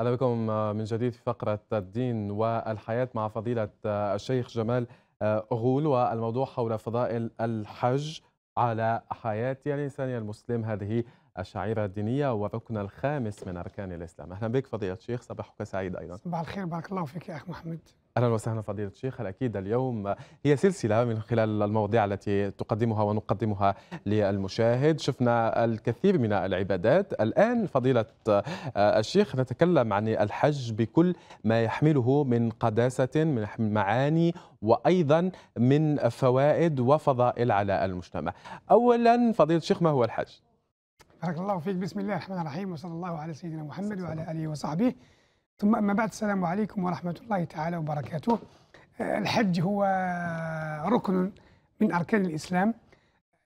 أهلا بكم آه، من جديد في فقرة الدين والحياة مع فضيلة آه، الشيخ جمال أغول آه، والموضوع حول فضائل الحج على حياة الإنسان يعني المسلم هذه الشعيرة الدينية والركن الخامس من أركان الإسلام أهلا بك فضيلة الشيخ صباحك سعيد أيضا صباح الخير بارك الله فيك يا أخ محمد اهلا وسهلا فضيله الشيخ الاكيد اليوم هي سلسله من خلال المواضيع التي تقدمها ونقدمها للمشاهد شفنا الكثير من العبادات الان فضيله الشيخ نتكلم عن الحج بكل ما يحمله من قداسه من معاني وايضا من فوائد وفضائل على المجتمع اولا فضيله الشيخ ما هو الحج بارك الله فيك بسم الله الرحمن الرحيم وصلى الله على سيدنا محمد وعلى اله وصحبه ثم اما بعد السلام عليكم ورحمه الله تعالى وبركاته آه، الحج هو ركن من اركان الاسلام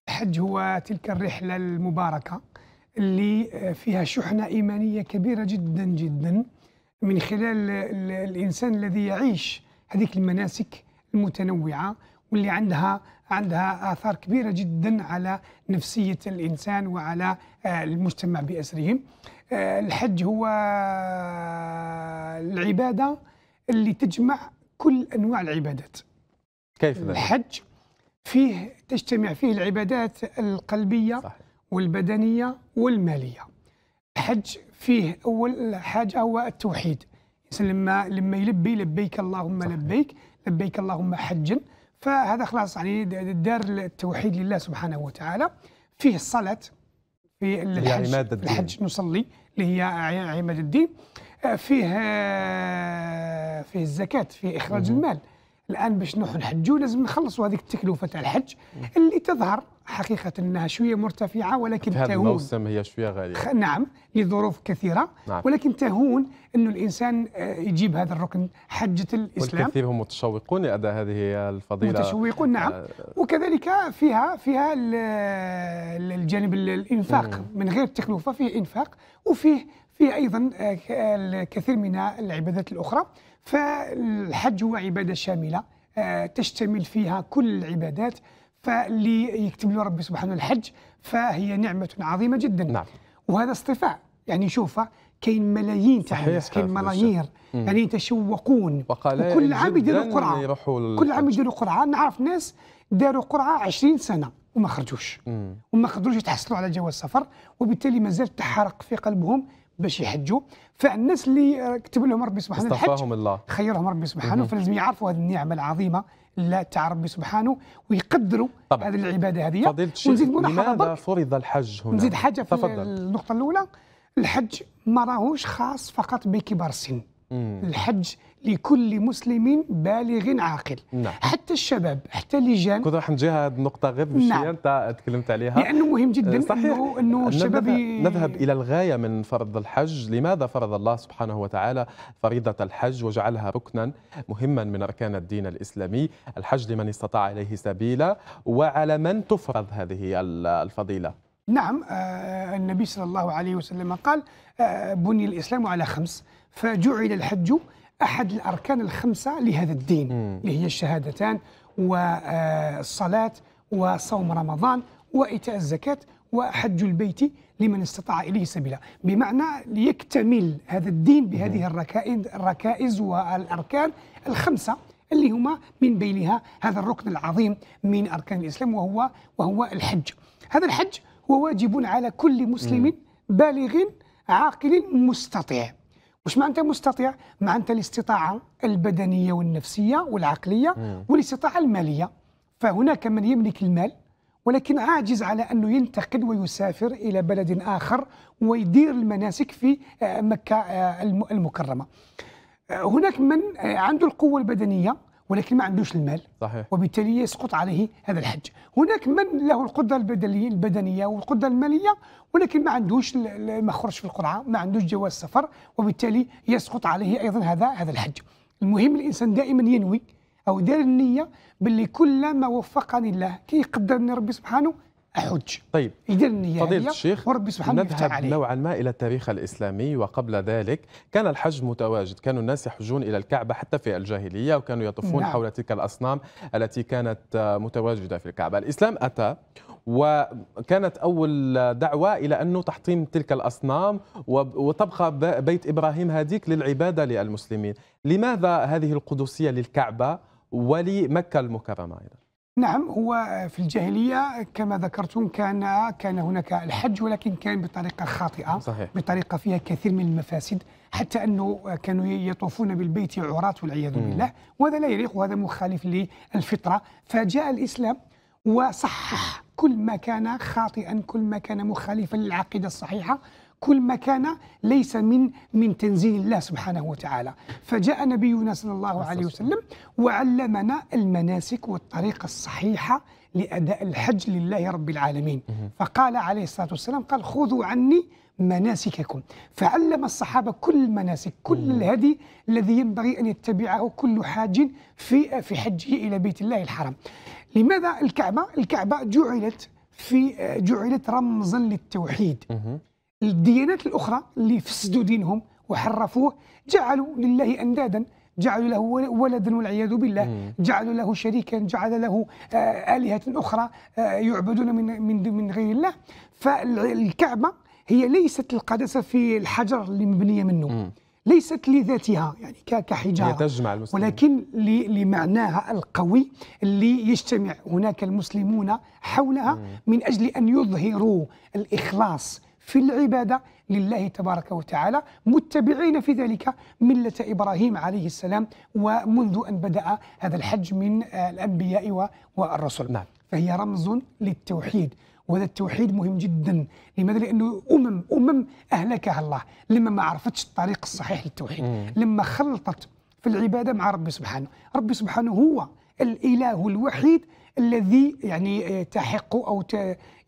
الحج هو تلك الرحله المباركه اللي آه، فيها شحنه ايمانيه كبيره جدا جدا من خلال الانسان الذي يعيش هذيك المناسك المتنوعه واللي عندها عندها آثار كبيرة جدا على نفسية الإنسان وعلى آه، المجتمع بأسره آه، الحج هو آه، العبادة اللي تجمع كل أنواع العبادات كيف ذلك؟ الحج فيه تجتمع فيه العبادات القلبية صحيح. والبدنية والمالية الحج فيه أول حاجة هو التوحيد الإنسان لما لما يلبي لبيك اللهم صحيح. لبيك لبيك اللهم حجا فهذا خلاص يعني دار التوحيد لله سبحانه وتعالى فيه الصلاة يعني في الحج عماد الدين. الحج نصلي اللي هي عماد الدين آه، فيه آه، فيه الزكاة فيه إخراج مم. المال الان باش نروحوا نحجوا لازم نخلصوا هذيك التكلفه تاع الحج اللي تظهر حقيقه انها شويه مرتفعه ولكن في هذا تهون الموسم هي شويه غاليه نعم لظروف كثيره نعم. ولكن تهون انه الانسان آه، يجيب هذا الركن حجه الاسلام والكثير هم متشوقون لاداء هذه الفضيله متشوقون نعم آه، وكذلك فيها فيها آه، الجانب الانفاق من غير تكلفه فيه انفاق وفيه فيه ايضا الكثير من العبادات الاخرى فالحج هو عبادة شاملة آه، تشتمل فيها كل العبادات فاللي يكتب له ربي سبحانه الحج فهي نعمة عظيمة جدا نعم. وهذا اصطفاء يعني شوف كاين ملايين تاع الناس كاين ملايير يعني يتشوقون وكل عام يديروا قرعه كل عام يديروا قرعه نعرف ناس داروا قرعه 20 سنه وما خرجوش مم. وما قدروش يتحصلوا على جواز سفر وبالتالي مازال تحرق في قلبهم باش يحجوا فالناس اللي آه، كتب لهم ربي سبحانه الحج الله خيرهم ربي سبحانه فلازم يعرفوا هذه النعمه العظيمه لا تاع ربي سبحانه ويقدروا طبعا. هذه العباده هذه فضيله ونزيد لماذا فرض الحج هنا نزيد حاجه في تفضل. النقطه الاولى الحج ما راهوش خاص فقط بكبار السن الحج لكل مسلم بالغ عاقل نعم. حتى الشباب حتى اللجان كنت راح نجيها هذه النقطه غير بالشيء نعم. انت تكلمت عليها لانه مهم جدا صحيح. انه, إنه الشباب نذهب الى الغايه من فرض الحج لماذا فرض الله سبحانه وتعالى فريضه الحج وجعلها ركنا مهما من اركان الدين الاسلامي الحج لمن استطاع اليه سبيلا وعلى من تفرض هذه الفضيله نعم آه، آه، النبي صلى الله عليه وسلم قال آه، بني الإسلام على خمس فجعل الحج احد الاركان الخمسه لهذا الدين اللي هي الشهادتان والصلاه آه، وصوم رمضان وايتاء الزكاه وحج البيت لمن استطاع اليه سبيلا، بمعنى ليكتمل هذا الدين بهذه الركائز الركائز والاركان الخمسه اللي هما من بينها هذا الركن العظيم من اركان الاسلام وهو وهو الحج. هذا الحج هو واجب على كل مسلم بالغ عاقل مستطيع. واش معناتها مستطيع معناتها الاستطاعه البدنيه والنفسيه والعقليه والاستطاعه الماليه فهناك من يملك المال ولكن عاجز على انه ينتقل ويسافر الى بلد اخر ويدير المناسك في آه، مكه آه، المكرمه آه، هناك من عنده القوه البدنيه ولكن ما عندوش المال صحيح. وبالتالي يسقط عليه هذا الحج هناك من له القدره البدنيه البدنيه والقدره الماليه ولكن ما عندوش ما في القرعه ما عندوش جواز سفر وبالتالي يسقط عليه ايضا هذا هذا الحج المهم الانسان دائما ينوي او دار النيه باللي كلما وفقني الله كي يقدرني ربي سبحانه احج طيب يدير النيه فضيلة الشيخ وربي سبحانه نذهب عليه. نوعا ما الى التاريخ الاسلامي وقبل ذلك كان الحج متواجد كانوا الناس يحجون الى الكعبه حتى في الجاهليه وكانوا يطوفون نعم. حول تلك الاصنام التي كانت متواجده في الكعبه الاسلام اتى وكانت اول دعوه الى انه تحطيم تلك الاصنام وتبقى بيت ابراهيم هذيك للعباده للمسلمين لماذا هذه القدسيه للكعبه ولمكه المكرمه ايضا نعم هو في الجاهلية كما ذكرتم كان كان هناك الحج ولكن كان بطريقة خاطئة صحيح. بطريقة فيها كثير من المفاسد حتى أنه كانوا يطوفون بالبيت عراة والعياذ بالله وهذا لا يليق وهذا مخالف للفطرة فجاء الإسلام وصحح كل ما كان خاطئا كل ما كان مخالفا للعقيدة الصحيحة كل ما كان ليس من من تنزيل الله سبحانه وتعالى فجاء نبينا صلى الله عليه وسلم وعلمنا المناسك والطريقة الصحيحة لأداء الحج لله رب العالمين فقال عليه الصلاة والسلام قال خذوا عني مناسككم فعلم الصحابة كل المناسك كل الهدي الذي ينبغي أن يتبعه كل حاج في في حجه إلى بيت الله الحرام لماذا الكعبة؟ الكعبة جعلت في جعلت رمزا للتوحيد الديانات الأخرى اللي فسدوا دينهم وحرفوه جعلوا لله أندادا جعلوا له ولدا والعياذ بالله جعلوا له شريكا جعل له آه، آلهة أخرى آه، يعبدون من, من, من غير الله فالكعبة هي ليست القدسة في الحجر اللي مبنية منه ليست لذاتها يعني كحجاره تجمع المسلمين. ولكن لمعناها القوي اللي يجتمع هناك المسلمون حولها من اجل ان يظهروا الاخلاص في العبادة لله تبارك وتعالى متبعين في ذلك ملة إبراهيم عليه السلام ومنذ أن بدأ هذا الحج من آه، الأنبياء والرسل نعم. فهي رمز للتوحيد وهذا التوحيد مهم جدا لماذا لانه امم امم اهلكها الله لما ما عرفتش الطريق الصحيح للتوحيد مم. لما خلطت في العباده مع ربي سبحانه ربي سبحانه هو الاله الوحيد الذي يعني آه، تحق او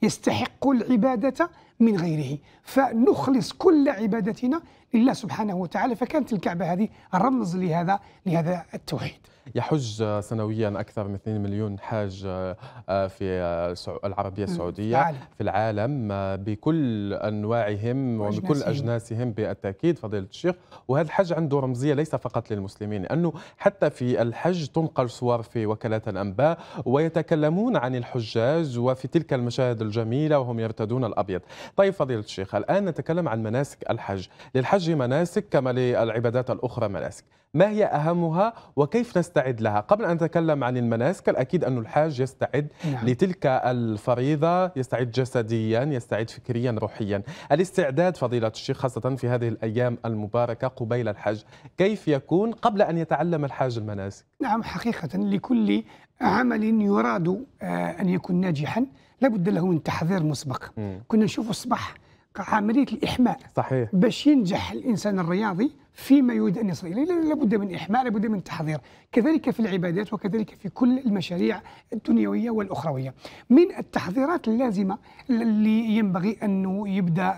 يستحق العباده من غيره فنخلص كل عبادتنا لله سبحانه وتعالى فكانت الكعبة هذه الرمز لهذا لهذا التوحيد يحج سنويا أكثر من 2 مليون حاج آه، آه، في آه، العربية السعودية في العالم بكل أنواعهم وبكل أجناسهم بالتأكيد فضيلة الشيخ وهذا الحج عنده رمزية ليس فقط للمسلمين لأنه حتى في الحج تنقل صور في وكالات الأنباء ويتكلمون عن الحجاج وفي تلك المشاهد الجميلة وهم يرتدون الأبيض طيب فضيلة الشيخ الآن نتكلم عن مناسك الحج للحج مناسك كما للعبادات الأخرى مناسك ما هي أهمها وكيف نستعد لها قبل أن نتكلم عن المناسك الأكيد أن الحاج يستعد نعم. لتلك الفريضة يستعد جسديا يستعد فكريا روحيا الاستعداد فضيلة الشيخ خاصة في هذه الأيام المباركة قبيل الحج كيف يكون قبل أن يتعلم الحاج المناسك نعم حقيقة لكل عمل يراد آه، أن يكون ناجحا لابد له من تحضير مسبق م. كنا نشوف الصباح عمليه الاحماء صحيح باش ينجح الانسان الرياضي فيما يريد ان يصل اليه يعني لابد من احماء لابد من تحضير كذلك في العبادات وكذلك في كل المشاريع الدنيويه والاخرويه من التحضيرات اللازمه اللي ينبغي انه يبدا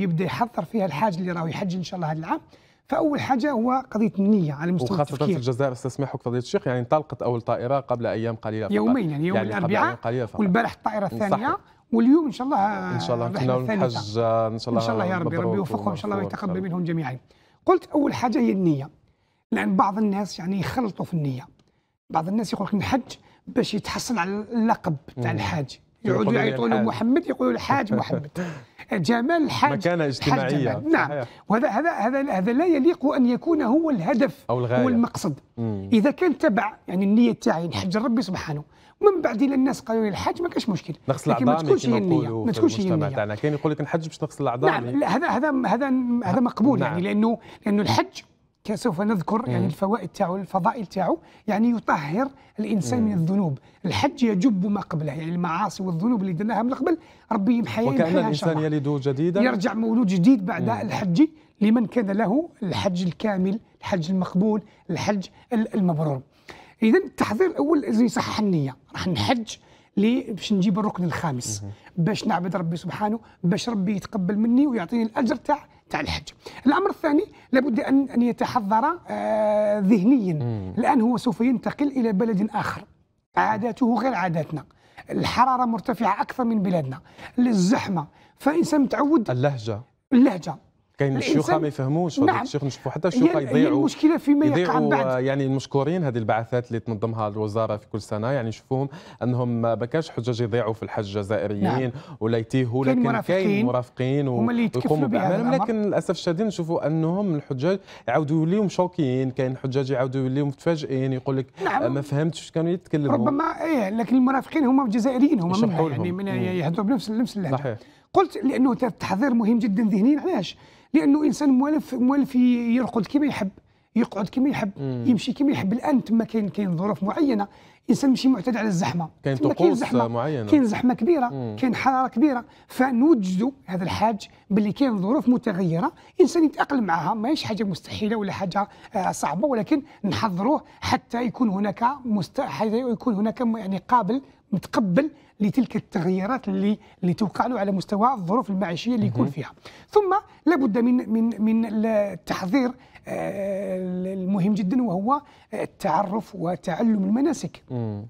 يبدا يحضر فيها الحاج اللي راهو يحج ان شاء الله هذا العام فاول حاجه هو قضيه النيه على مستوى وخاصه التفكير. في الجزائر استسمحك فضيله الشيخ يعني انطلقت اول طائره قبل ايام قليله فقط يومين يعني يوم يعني الاربعاء والبارح الطائره الثانيه صحيح. واليوم ان شاء الله ان شاء الله آه، كنا الحج آه، ان شاء الله ان شاء الله يا ربي ربي يوفقهم ان شاء الله ويتقبل منهم جميعا قلت اول حاجه هي النيه لان بعض الناس يعني يخلطوا في النيه بعض الناس يقول لك نحج باش يتحصل على اللقب تاع الحاج يعودوا يعيطوا له محمد يقولوا الحاج محمد جمال الحاج مكانه اجتماعيه نعم وهذا هذا هذا هذا لا يليق ان يكون هو الهدف او الغايه هو المقصد مم. اذا كان تبع يعني النيه تاعي نحج ربي سبحانه ومن بعد الى الناس قالوا لي الحج ما كاش مشكل نقص الاعضاء ما تكونش هي النيه ما تكونش هي النيه تاعنا كاين يقول لك نحج باش نقص الاعضاء نعم هذا هذا هذا هذا مقبول يعني نعم. يعني لانه لانه الحج سوف نذكر يعني الفوائد تاعو الفضائل تاعو يعني يطهر الانسان من الذنوب الحج يجب ما قبله يعني المعاصي والذنوب اللي درناها من قبل ربي يمحيها وكان الانسان يلد جديدا يرجع مولود جديد بعد الحج لمن كان له الحج الكامل الحج المقبول الحج المبرور اذا التحضير الاول لازم يصحح النيه راح نحج لي باش نجيب الركن الخامس باش نعبد ربي سبحانه باش ربي يتقبل مني ويعطيني الاجر تاع تاع الحج الامر الثاني لابد ان ان يتحضر آه، ذهنيا الان هو سوف ينتقل الى بلد اخر عاداته غير عاداتنا الحراره مرتفعه اكثر من بلادنا الزحمه فانسان متعود اللهجه اللهجه كاين يعني الشيوخ ما يفهموش نعم الشيخ نشوفوا حتى الشيوخ يضيعوا المشكله فيما يقع بعد آه، يعني المشكورين هذه البعثات اللي تنظمها الوزاره في كل سنه يعني نشوفوهم انهم ما كانش حجاج يضيعوا في الحج الجزائريين نعم. ولا يتيهوا لكن كاين مرافقين هما اللي يقوموا باعمالهم لكن للاسف الشديد نشوفوا انهم الحجاج يعاودوا يوليهم شوكيين كاين حجاج يعاودوا يوليهم متفاجئين يقول لك آه، نعم. ما فهمتش واش كانوا يتكلموا ربما ايه لكن المرافقين هما جزائريين هما يعني من يهضروا بنفس نفس اللهجه قلت لانه التحضير مهم جدا ذهنيا علاش؟ لانه انسان موالف موالف يرقد كما يحب يقعد كما يحب مم. يمشي كما يحب الان تما كاين كاين ظروف معينه انسان ماشي معتاد على الزحمه كاين طقوس معينه كاين زحمه كبيره كاين حراره كبيره فنوجدوا هذا الحاج باللي كاين ظروف متغيره انسان يتاقلم معها ماهيش حاجه مستحيله ولا حاجه آه، صعبه ولكن نحضروه حتى يكون هناك مست... حتى يكون هناك يعني قابل متقبل لتلك التغييرات اللي اللي توقع له على مستوى الظروف المعيشيه اللي يكون فيها ثم لابد من من من التحضير آه، المهم جدا وهو التعرف وتعلم المناسك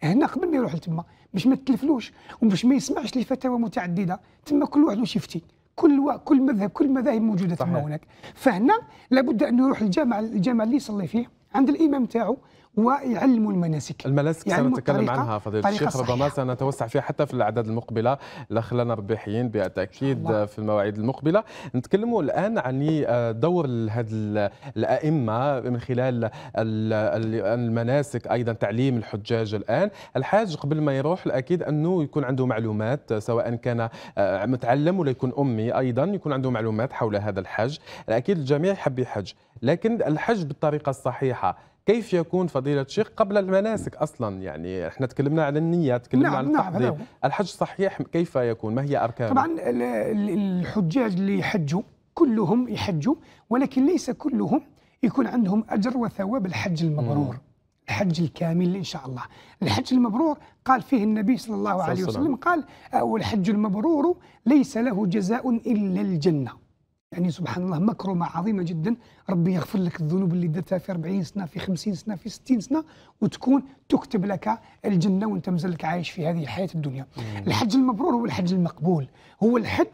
هنا قبل ما يروح لتما باش ما تلفلوش وباش ما يسمعش لفتاوى متعدده تما كل واحد واش يفتي كل و... كل مذهب كل مذاهب موجوده تما هناك فهنا لابد انه يروح للجامع الجامع اللي يصلي فيه عند الامام تاعو ويعلموا المناسك المناسك يعني سنتكلم عنها فضيلة الشيخ ربما سنتوسع فيها حتى في الأعداد المقبلة لنا ربيحيين بالتأكيد في المواعيد المقبلة نتكلم الآن عن آه، دور هذه الأئمة من خلال المناسك أيضا تعليم الحجاج الآن الحاج قبل ما يروح الأكيد أنه يكون عنده معلومات سواء كان آه، متعلم ولا يكون أمي أيضا يكون عنده معلومات حول هذا الحج الاكيد الجميع يحب يحج لكن الحج بالطريقة الصحيحة كيف يكون فضيلة الشيخ قبل المناسك أصلا يعني احنا تكلمنا عن النية تكلمنا نعم عن نعم، التحضير نعم الحج صحيح كيف يكون ما هي أركانه طبعا الحجاج اللي يحجوا كلهم يحجوا ولكن ليس كلهم يكون عندهم أجر وثواب الحج المبرور الحج الكامل إن شاء الله الحج المبرور قال فيه النبي صلى الله عليه وسلم قال والحج المبرور ليس له جزاء إلا الجنة يعني سبحان الله مكرمة عظيمة جدا ربي يغفر لك الذنوب اللي درتها في 40 سنة في 50 سنة في 60 سنة وتكون تكتب لك الجنة وانت مازالك عايش في هذه الحياة الدنيا الحج المبرور هو الحج المقبول هو الحج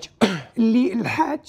اللي الحاج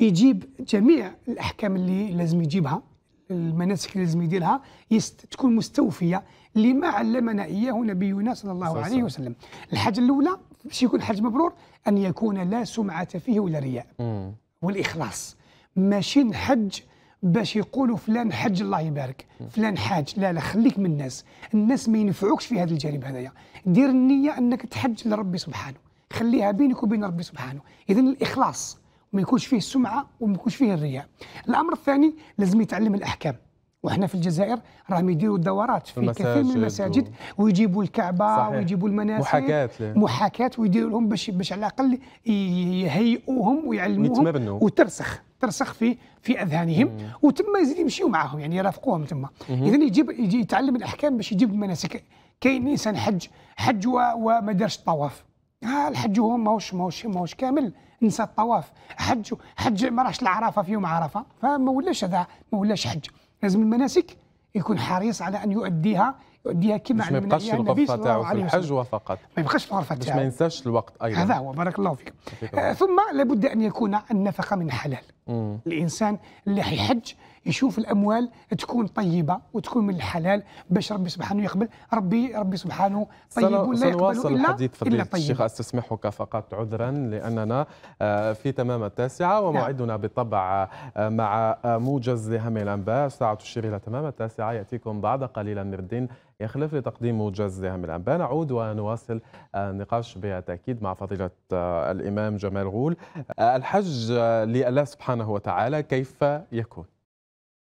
يجيب جميع الأحكام اللي لازم يجيبها المناسك اللي لازم يديرها يست... تكون مستوفية لما علمنا إياه نبينا صلى الله عليه وسلم الحاجة الأولى باش يكون حج مبرور أن يكون لا سمعة فيه ولا رياء مم. والاخلاص ماشي نحج باش يقولوا فلان حج الله يبارك فلان حاج لا لا خليك من الناس الناس ما ينفعوكش في هذا الجانب هذايا دير النيه انك تحج لربي سبحانه خليها بينك وبين ربي سبحانه اذا الاخلاص ما يكونش فيه السمعه وما يكونش فيه الرياء الامر الثاني لازم يتعلم الاحكام وحنا في الجزائر راهم يديروا الدورات في كثير من المساجد و... ويجيبوا الكعبه صحيح. ويجيبوا المناسك محاكاة محاكاة ويديروا لهم باش باش على الاقل يهيئوهم ويعلموهم يتمبنوا. وترسخ ترسخ في في اذهانهم وتما يزيد يمشيو معاهم يعني يرافقوهم تما اذا يجيب يجي يتعلم الاحكام باش يجيب المناسك كاين انسان حج حج وما دارش الطواف آه الحج هو ماهوش ماهوش ماهوش كامل نسى الطواف حج حج ما راحش العرفه في يوم عرفه فما ولاش هذا ما ولاش حج لازم المناسك يكون حريص على ان يؤديها يؤديها كما النبي صلى الله عليه وسلم في الحج فقط ما يبقاش الغرفه تاعو ما ينساش الوقت ايضا هذا هو بارك الله فيك آه ثم لابد ان يكون النفقه من حلال مم. الانسان اللي حيحج يشوف الاموال تكون طيبه وتكون من الحلال باش ربي سبحانه يقبل ربي ربي سبحانه طيب ولا يقبل الا الحديث فضيلة الا طيب الشيخ استسمحك فقط عذرا لاننا آه، في تمام التاسعه نعم. وموعدنا بالطبع آه، مع آه، موجز لهم الانباء ساعه تشير الى تمام التاسعه ياتيكم بعد قليل الدين يخلف لتقديم موجز لهم الانباء نعود ونواصل النقاش بالتاكيد مع فضيله الامام جمال غول الحج لله سبحانه وتعالى كيف يكون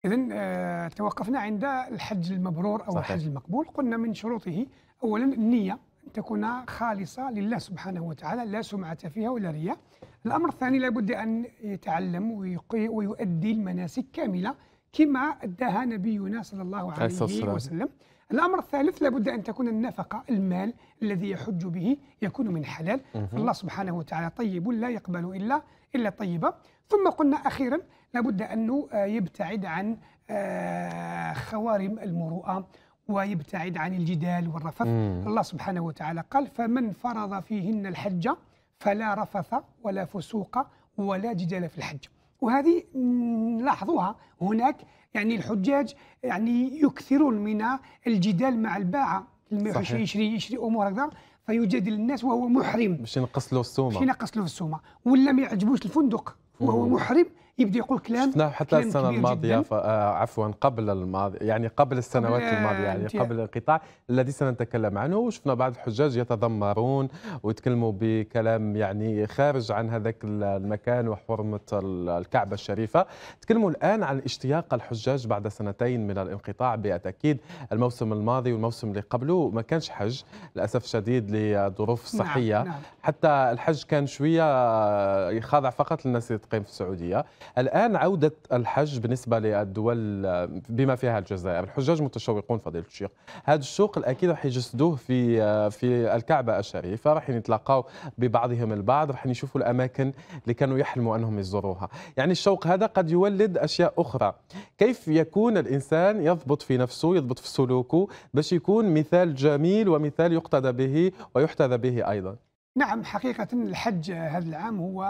إذا آه، توقفنا عند الحج المبرور أو صحيح. الحج المقبول قلنا من شروطه أولا النية أن تكون خالصة لله سبحانه وتعالى لا سمعة فيها ولا رياء الأمر الثاني لابد أن يتعلم ويؤدي المناسك كاملة كما أداها نبينا صلى الله عليه وسلم الأمر الثالث لابد أن تكون النفقة المال الذي يحج به يكون من حلال الله سبحانه وتعالى طيب لا يقبل إلا إلا طيبة ثم قلنا أخيرا لابد أنه آه، يبتعد عن آه، خوارم المروءة ويبتعد عن الجدال والرفث مم. الله سبحانه وتعالى قال فمن فرض فيهن الحج فلا رفث ولا فسوق ولا جدال في الحج وهذه نلاحظوها هناك يعني الحجاج يعني يكثرون من الجدال مع الباعة لما يشري يشري, يشري امور هكذا فيجادل الناس وهو محرم باش ينقص له السومه باش ينقص له السومه ولا ما يعجبوش الفندق وهو محرم يبدا يقول كلام شفناه حتى كلام السنه الماضيه آه، عفوا قبل الماضي يعني قبل السنوات قبل الماضيه يعني انتيا. قبل الانقطاع الذي سنتكلم عنه وشفنا بعض الحجاج يتذمرون ويتكلموا بكلام يعني خارج عن هذاك المكان وحرمه الكعبه الشريفه تكلموا الان عن اشتياق الحجاج بعد سنتين من الانقطاع بالتاكيد الموسم الماضي والموسم اللي قبله ما كانش حج للاسف الشديد لظروف نعم، صحيه نعم. نعم. حتى الحج كان شويه آه، خاضع فقط للناس اللي تقيم في السعوديه الآن عودة الحج بالنسبة للدول بما فيها الجزائر الحجاج متشوقون فضيلة الشيخ هذا الشوق الأكيد راح يجسدوه في في الكعبة الشريفة راح يتلاقاو ببعضهم البعض راح يشوفوا الأماكن اللي كانوا يحلموا أنهم يزوروها يعني الشوق هذا قد يولد أشياء أخرى كيف يكون الإنسان يضبط في نفسه يضبط في سلوكه باش يكون مثال جميل ومثال يقتدى به ويحتذى به أيضا نعم حقيقة الحج هذا العام هو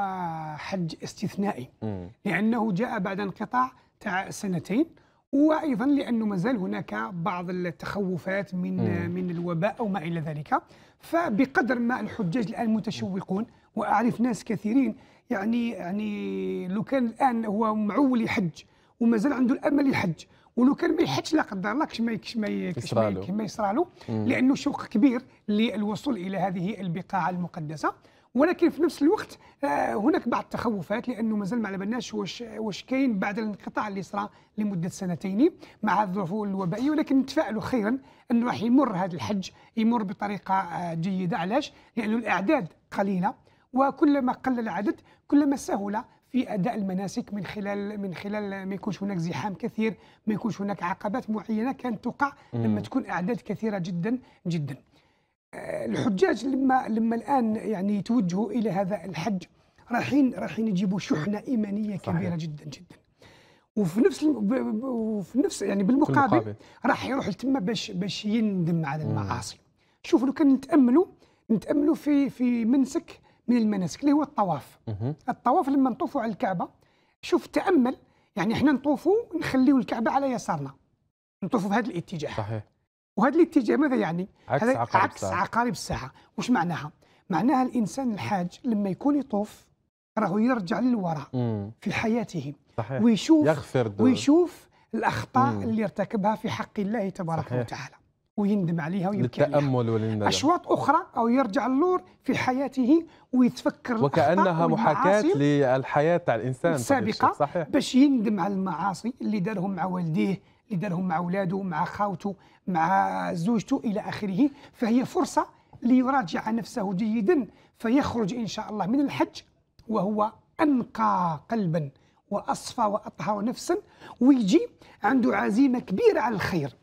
حج استثنائي مم. لأنه جاء بعد انقطاع تاع سنتين وايضا لانه مازال هناك بعض التخوفات من مم. من الوباء او ما الى ذلك فبقدر ما الحجاج الان متشوقون واعرف ناس كثيرين يعني يعني لو كان الان هو معول يحج ومازال عنده الامل يحج ولو كان ما يحتش لا قدر الله كش ما كش ما كش ما يصرالو لانه شوق كبير للوصول الى هذه البقاع المقدسه ولكن في نفس الوقت آه، هناك بعض التخوفات لانه مازال ما على بالناش واش واش كاين بعد الانقطاع اللي صرا لمده سنتين مع الظروف الوبائيه ولكن نتفائلوا خيرا انه راح يمر هذا الحج يمر بطريقه آه، جيده علاش؟ لانه الاعداد قليله وكلما قل العدد كلما سهل في اداء المناسك من خلال من خلال ما يكونش هناك زحام كثير ما يكونش هناك عقبات معينه كانت تقع لما تكون اعداد كثيره جدا جدا آه، الحجاج لما لما الان يعني يتوجهوا الى هذا الحج رايحين رايحين يجيبوا شحنه ايمانيه كبيره صحيح. جدا جدا وفي نفس وفي نفس يعني بالمقابل راح يروح لتما باش باش يندم على المعاصي شوفوا لو كان نتاملوا نتاملوا في في منسك من المناسك اللي هو الطواف الطواف لما نطوفوا على الكعبه شوف تامل يعني احنا نطوفوا نخليوا الكعبه على يسارنا نطوفوا بهذا الاتجاه صحيح وهذا الاتجاه ماذا يعني؟ عكس هذا عقارب عكس الساعة. عقارب الساعة، واش معناها؟ معناها الانسان الحاج لما يكون يطوف راهو يرجع للوراء في حياته صحيح. ويشوف يغفر ويشوف الاخطاء مم. اللي ارتكبها في حق الله تبارك صحيح. وتعالى ويندم عليها ويبكي للتامل وللندم اشواط اخرى او يرجع اللور في حياته ويتفكر وكانها محاكاه للحياه تاع الانسان السابقه صحيح باش يندم على المعاصي اللي دارهم مع والديه اللي دارهم مع اولاده مع خاوته مع زوجته الى اخره فهي فرصه ليراجع نفسه جيدا فيخرج ان شاء الله من الحج وهو انقى قلبا واصفى واطهى نفسا ويجي عنده عزيمه كبيره على الخير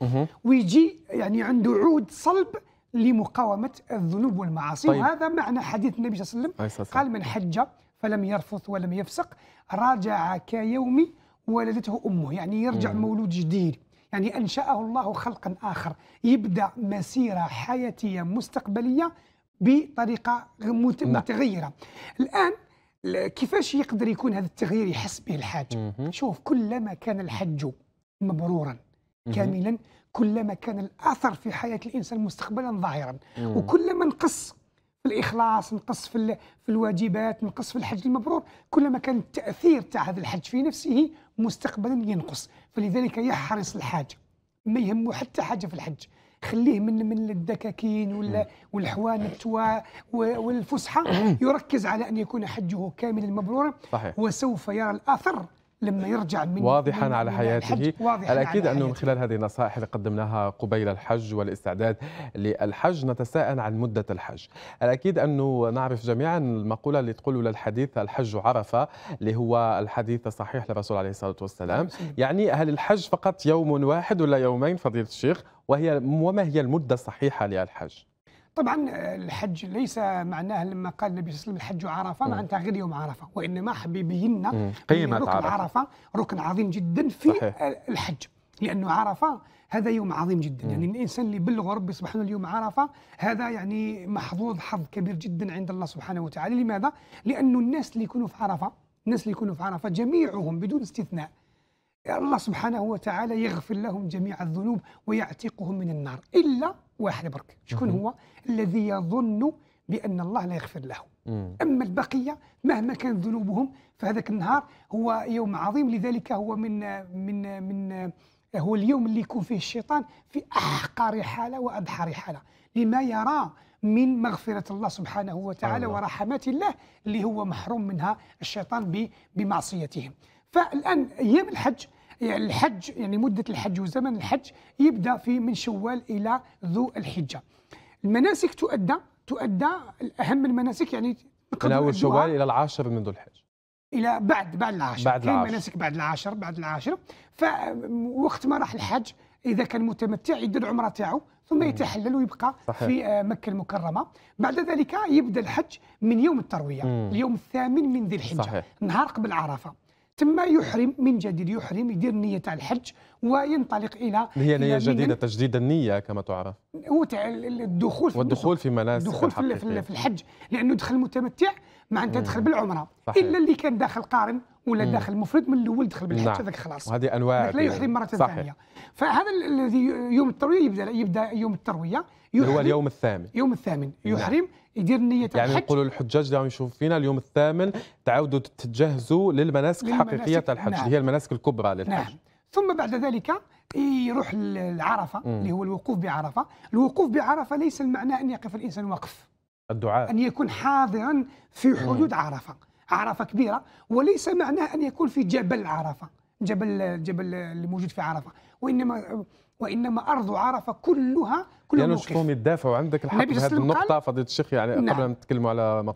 ويجي يعني عنده عود صلب لمقاومه الذنوب والمعاصي طيب. وهذا معنى حديث النبي صلى الله عليه وسلم قال من حج فلم يرفث ولم يفسق راجع كيوم ولدته امه يعني يرجع مم. مولود جديد يعني انشاه الله خلقا اخر يبدا مسيره حياتيه مستقبليه بطريقه نعم. متغيره الان كيفاش يقدر يكون هذا التغيير يحس به الحاج مم. شوف كلما كان الحج مبرورا مم. كاملا كلما كان الاثر في حياه الانسان مستقبلا ظاهرا مم. وكلما نقص في الاخلاص نقص في, في الواجبات نقص في الحج المبرور كلما كان التاثير تاع هذا الحج في نفسه مستقبلا ينقص فلذلك يحرص الحاج ما يهمه حتى حاجه في الحج خليه من من الدكاكين ولا والحوانت والفسحه يركز على ان يكون حجه كاملا مبرورا وسوف يرى الاثر لما يرجع من واضحا من على حياته واضحاً الأكيد أنه من خلال هذه النصائح اللي قدمناها قبيل الحج والاستعداد للحج نتساءل عن مدة الحج الأكيد أنه نعرف جميعا المقولة اللي تقول للحديث الحج عرفة اللي هو الحديث الصحيح للرسول عليه الصلاة والسلام نعم، يعني هل الحج فقط يوم واحد ولا يومين فضيلة الشيخ وهي وما هي المدة الصحيحة للحج طبعا آه، الحج ليس معناه لما قال النبي صلى الله عليه وسلم الحج عرفه معناتها غير يوم عرفه وانما حبيب قيمه ركن عرفه. عرفه ركن عظيم جدا في صحيح. آه، الحج لانه عرفه هذا يوم عظيم جدا مم. يعني الانسان اللي بلغ ربي سبحانه اليوم عرفه هذا يعني محظوظ حظ كبير جدا عند الله سبحانه وتعالى لماذا؟ لانه الناس اللي يكونوا في عرفه الناس اللي يكونوا في عرفه جميعهم بدون استثناء يعني الله سبحانه وتعالى يغفر لهم جميع الذنوب ويعتقهم من النار إلا واحد برك شكون هو الذي يظن بأن الله لا يغفر له أما البقية مهما كانت ذنوبهم فهذاك النهار هو يوم عظيم لذلك هو من من من هو اليوم اللي يكون فيه الشيطان في أحقر حالة وأبحر حالة لما يرى من مغفرة الله سبحانه وتعالى الله. ورحمات الله اللي هو محروم منها الشيطان بمعصيتهم فالآن أيام الحج يعني الحج يعني مدة الحج وزمن الحج يبدأ في من شوال إلى ذو الحجة المناسك تؤدى تؤدى أهم المناسك يعني من أول شوال إلى العاشر من ذو الحج الى بعد بعد العاشر بعد العاشر مناسك بعد العاشر بعد العاشر فوقت ما راح الحج اذا كان متمتع يدير العمره تاعو ثم يتحلل ويبقى صحيح. في آه، مكه المكرمه بعد ذلك يبدا الحج من يوم الترويه مم. اليوم الثامن من ذي الحجه صحيح. نهار قبل عرفه ثم يحرم من جديد يحرم يدير نية تاع الحج وينطلق إلى هي نية جديدة تجديد النية كما تعرف هو تاع الدخول في والدخول في مناسك الدخول في, في, في الحج لأنه دخل متمتع ان تدخل بالعمرة صحيح. إلا اللي كان داخل قارن ولا مم. داخل مفرد من الاول دخل بالحج نعم. هذاك خلاص وهذه انواع لا يحرم مره ثانيه فهذا الذي يوم الترويه يبدا يبدا يوم الترويه هو اليوم الثامن يوم الثامن نعم. يحرم نعم. يدير نية يعني الحج يقولوا الحجاج اللي عم يشوفوا فينا اليوم الثامن تعودوا تتجهزوا للمناسك الحقيقية الحج نعم. اللي هي نعم. المناسك الكبرى للحج نعم. ثم بعد ذلك يروح لعرفة اللي هو الوقوف بعرفة الوقوف بعرفة ليس المعنى أن يقف الإنسان وقف الدعاء أن يكون حاضرا في حدود مم. عرفة عرفة كبيرة وليس معناه أن يكون في جبل عرفة جبل الجبل الموجود في عرفة وإنما وإنما أرض عرفة كلها كلهم يعني شفتهم يدافعوا عندك الحق في هذه النقطة فضيلة الشيخ يعني نعم. قبل أن نتكلموا على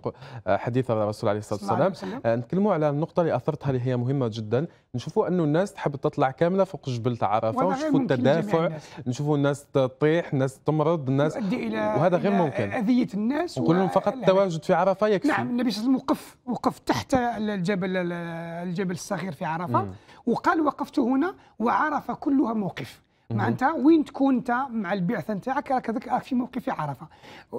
حديث الرسول عليه الصلاة والسلام آه، نتكلموا على النقطة اللي أثرتها اللي هي مهمة جدا نشوفوا أنه الناس تحب تطلع كاملة فوق جبل تعرفة ونشوفوا التدافع نشوفوا الناس تطيح الناس تمرض الناس إلى وهذا غير ممكن أذية الناس وكلهم فقط التواجد في عرفة يكفي نعم النبي صلى الله عليه وسلم وقف وقف تحت الجبل الجبل الصغير في عرفة وقال وقفت هنا وعرف كلها موقف مع انت وين تكون انت مع البعثه نتاعك راك راك آه، في موقف في عرفه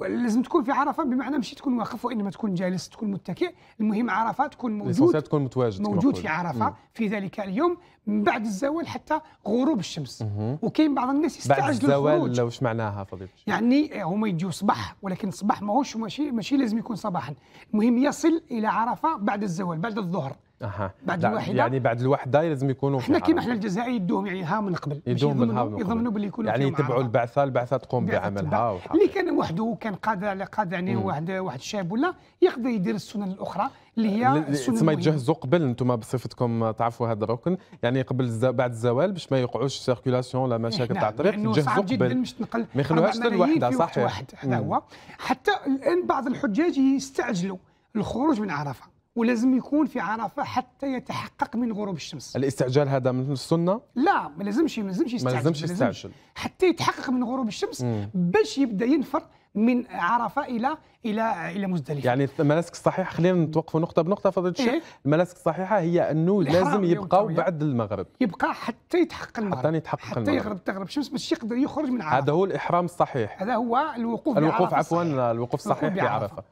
لازم تكون في عرفه بمعنى ماشي تكون واقف وانما تكون جالس تكون متكئ المهم عرفه تكون موجود تكون متواجد موجود في عرفه مم. في ذلك اليوم من بعد الزوال حتى غروب الشمس وكاين بعض الناس يستعجلوا بعد الزوال لو واش معناها فضيله يعني هما يجوا صباح ولكن الصباح ماهوش ماشي ماشي لازم يكون صباحا المهم يصل الى عرفه بعد الزوال بعد الظهر اها بعد الوحده يعني بعد الوحده لازم يكونوا احنا كيما احنا الجزائري يدوهم يعني ها من قبل يدوهم من قبل يضمنوا باللي يكونوا يعني يتبعوا البعثه البعثه تقوم بعملها اللي كان وحده كان قادر على قادر يعني واحد واحد الشاب ولا يقدر يدير السنن الاخرى اللي هي السنن تسمى يتجهزوا قبل انتم بصفتكم تعرفوا هذا الركن يعني قبل بعد الزوال باش ما يوقعوش سيركيلاسيون ولا مشاكل تاع الطريق يتجهزوا قبل ما يخلوهاش للوحده صحيح هذا هو حتى الان بعض الحجاج يستعجلوا الخروج من عرفه ولازم يكون في عرفه حتى يتحقق من غروب الشمس الاستعجال هذا من السنه لا ما لازمش ما لازمش يستعجل ما لازمش يستعجل حتى يتحقق من غروب الشمس مم. باش يبدا ينفر من عرفه الى الى الى مزدلفه يعني المناسك الصحيحه خلينا نتوقفوا نقطه بنقطه فضيله الشيخ إيه؟ المناسك الصحيحه هي انه لازم يبقى بعد المغرب يبقى حتى يتحقق المغرب حتى يتحقق حتى المغرب. يغرب تغرب الشمس باش يقدر يخرج من عرفه هذا هو الاحرام الصحيح هذا هو الوقوف الوقوف عفوا الوقوف الصحيح في عرفه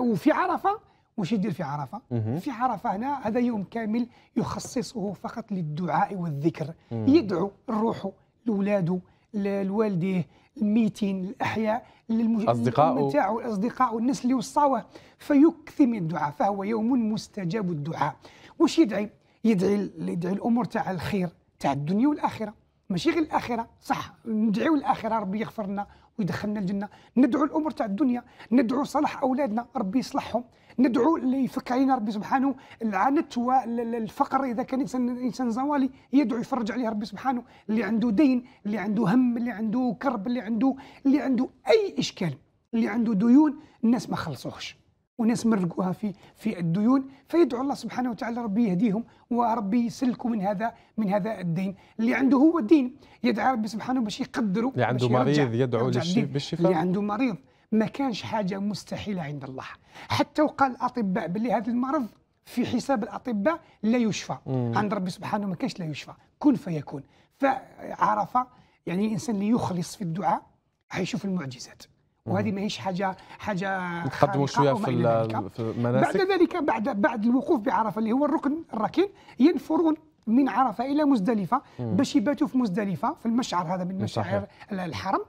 وفي عرفه واش يدير في عرفه في عرفه هنا هذا يوم كامل يخصصه فقط للدعاء والذكر يدعو الروح لاولاده لوالديه الميتين الاحياء اصدقائه نتاعو الاصدقاء والناس اللي وصاوه فيكثر من الدعاء فهو يوم مستجاب الدعاء واش يدعي يدعي يدعي الامور تاع الخير تاع الدنيا والاخره ماشي غير الاخره صح ندعيو الاخره ربي يغفر لنا ويدخلنا الجنه ندعو الامور تاع الدنيا ندعو صلاح اولادنا ربي يصلحهم ندعو يفك علينا ربي سبحانه العنت والفقر اذا كان انسان زوالي يدعو يفرج عليه ربي سبحانه اللي عنده دين اللي عنده هم اللي عنده كرب اللي عنده اللي عنده اي اشكال اللي عنده ديون الناس ما خلصوهش وناس مرقوها في في الديون فيدعو الله سبحانه وتعالى ربي يهديهم وربي يسلكوا من هذا من هذا الدين اللي عنده هو الدين يدعى ربي سبحانه باش يقدروا اللي عنده مريض يدعو بالشفاء اللي عنده مريض ما كانش حاجة مستحيلة عند الله حتى وقال الأطباء بلي هذا المرض في حساب الأطباء لا يشفى مم. عند ربي سبحانه ما كانش لا يشفى كن فيكون فعرف يعني الإنسان اللي يخلص في الدعاء حيشوف المعجزات وهذه ماهيش حاجه حاجه نتقدموا شويه في, في المناسك بعد ذلك بعد بعد الوقوف بعرفه اللي هو الركن الركين ينفرون من عرفه الى مزدلفه باش يباتوا في مزدلفه في المشعر هذا من مشاعر الحرم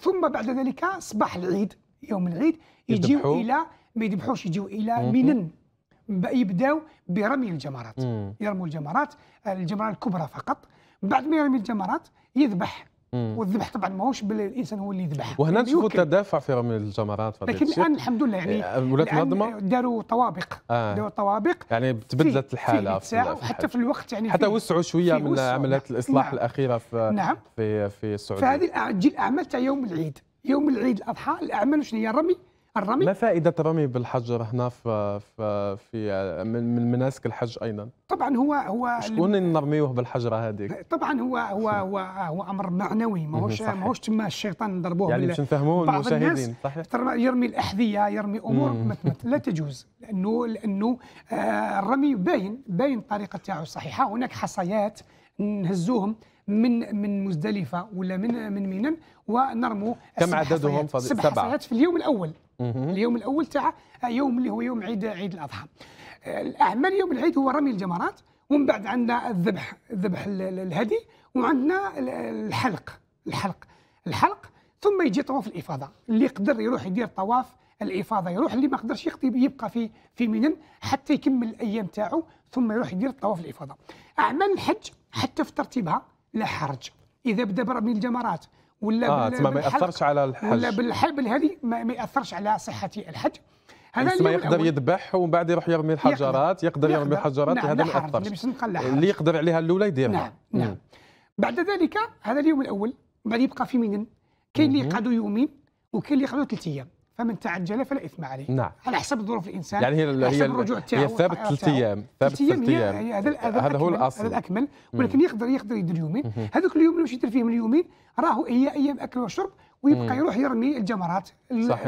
ثم بعد ذلك صباح العيد يوم العيد يجيو الى ما يذبحوش يجيو الى منن يبداو برمي الجمرات يرموا الجمرات الجمرات الكبرى فقط بعد ما يرمي الجمرات يذبح والذبح طبعا ماهوش الانسان هو اللي يذبح وهنا يعني نشوفوا التدافع في رمي الجمرات لكن الان الحمد لله يعني آه، ولات منظمه داروا طوابق آه. داروا طوابق يعني تبدلت الحاله في, في في حتى في الوقت يعني حتى وسعوا شويه من عمليات الاصلاح نعم. الاخيره في نعم. في في السعوديه فهذه الاعمال تاع يوم العيد يوم العيد الاضحى الاعمال شنو هي الرمي الرمي ما فائدة الرمي بالحجر هنا في في من مناسك الحج أيضا؟ طبعا هو هو شكون نرميوه بالحجرة هذيك؟ طبعا هو هو هو, هو أمر معنوي ماهوش ماهوش تما الشيطان ضربوه يعني باش نفهموه المشاهدين صحيح يرمي الأحذية يرمي أمور لا تجوز لأنه لأنه آه، الرمي باين باين الطريقة تاعو صحيحه هناك حصيات نهزوهم من من مزدلفه ولا من من منن ونرموا كم عددهم سبع حصيات في اليوم الاول اليوم الاول تاع يوم اللي هو يوم عيد عيد الاضحى الاعمال يوم العيد هو رمي الجمرات ومن بعد عندنا الذبح ذبح الهدي وعندنا الحلق الحلق الحلق ثم يجي طواف الافاضه اللي يقدر يروح يدير طواف الافاضه يروح اللي ما قدرش يبقى في في منن حتى يكمل الايام تاعو ثم يروح يدير طواف الافاضه اعمال الحج حتى في ترتيبها لا حرج اذا بدا برمي الجمرات ولا آه بال... ما ياثرش على الحج ولا بالحبل هذه ما ياثرش على صحه الحج هذا يعني ما يقدر يذبح ومن بعد يروح يرمي الحجرات يقدر, يقدر يرمي الحجرات نعم هذا ما ياثرش اللي يقدر عليها الاولى يديرها نعم نعم بعد ذلك هذا اليوم الاول بعد يبقى في منن كاين اللي يقعدوا يومين وكاين اللي يقعدوا ثلاث ايام فمن تعجل فلا اثم عليه نعم على حسب ظروف الانسان يعني هي على حسب الرجوع هي ثابت ثلاث ايام ثابت ثلاث ايام هذا هو الاصل هذا الاكمل ولكن يقدر يقدر يدير يومين هذوك اليوم اللي يدير فيهم اليومين راهو هي ايام اكل وشرب ويبقى يروح يرمي الجمرات صحيح.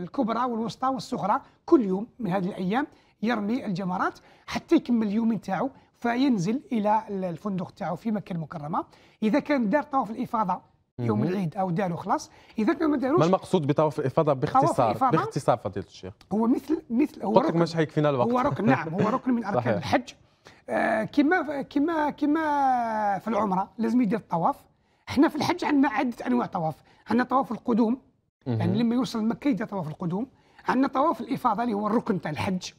الكبرى والوسطى والصغرى كل يوم من هذه الايام يرمي الجمرات حتى يكمل اليومين تاعو فينزل الى الفندق تاعو في مكه المكرمه اذا كان دار طواف الافاضه يوم العيد او دالو خلاص اذا كان ما داروش ما المقصود بطواف الافاضه باختصار باختصار فضيله الشيخ هو مثل مثل هو ركن مش حيكفينا الوقت هو ركن نعم هو ركن من اركان الحج آه كما كما كما في العمره لازم يدير الطواف احنا في الحج عندنا عده انواع طواف عندنا طواف القدوم يعني لما يوصل مكه يدير طواف القدوم عندنا طواف الافاضه اللي هو الركن تاع الحج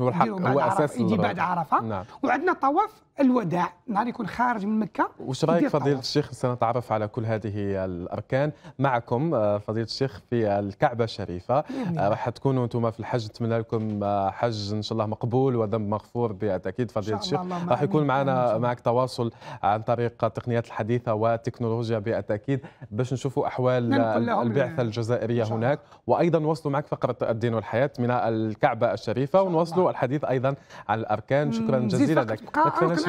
هو الحق هو اساس بعد عرفه نعم. وعندنا طواف الوداع نهار يكون خارج من مكه وش رايك فضيله الشيخ سنتعرف على كل هذه الاركان معكم آه، فضيله الشيخ في الكعبه الشريفه آه، راح تكونوا انتم في الحج نتمنى لكم آه، حج ان شاء الله مقبول وذنب مغفور بالتاكيد فضيله الشيخ راح يكون معنا معك تواصل عن طريق التقنيات الحديثه والتكنولوجيا بالتاكيد باش نشوفوا احوال البعثه الجزائريه هناك وايضا نواصلوا معك فقره الدين والحياه من الكعبه الشريفه ونواصلوا الحديث ايضا عن الاركان شكرا جزيلا لك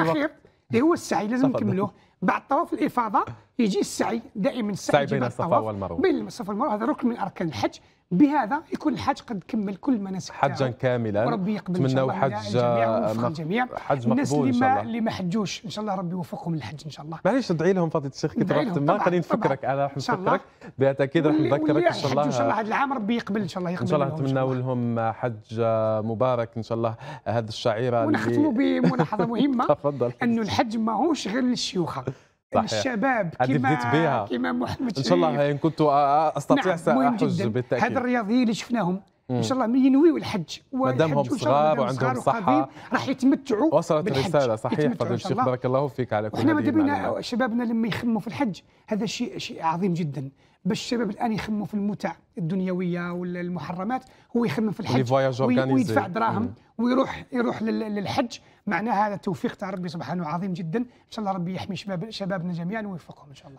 الاخير اللي هو السعي لازم نكملوه بعد طواف الافاضه يجي السعي دائما السعي بين الصفا والمروه بين الصفا والمروه هذا ركن من اركان الحج بهذا يكون الحاج قد كمل كل ما نسكت حجا كاملا وربي يقبل نتمناو حج الجميع الجميع حج مقبول ان شاء الله اللي ما حجوش ان شاء الله ربي يوفقهم للحج ان شاء الله معليش ادعي لهم فضيله الشيخ كي تروح تما خليني نفكرك على راح نفكرك بالتاكيد راح نذكرك ان شاء الله ان شاء الله هذا العام ربي يقبل ان شاء الله يقبل ان شاء الله نتمناو لهم حج مبارك ان شاء الله هذه الشعيره ونختموا بملاحظه مهمه تفضل انه الحج ماهوش غير للشيوخه صحيح. الشباب كما كما محمد ان شاء الله ان كنت استطيع نعم ساحج بالتاكيد هذا الرياضيين اللي شفناهم ان شاء الله من ينويوا الحج مادامهم صغار وعندهم صحه راح يتمتعوا وصلت الرساله صحيح فضيله الشيخ بارك الله فيك على كل احنا مادام شبابنا لما يخموا في الحج هذا شيء شيء عظيم جدا باش الشباب الان يخموا في المتع الدنيويه ولا المحرمات هو يخمم في الحج ويدفع دراهم ويروح يروح للحج معناها هذا توفيق تاع ربي سبحانه عظيم جدا ان شاء الله ربي يحمي شباب شبابنا جميعا ويوفقهم ان شاء الله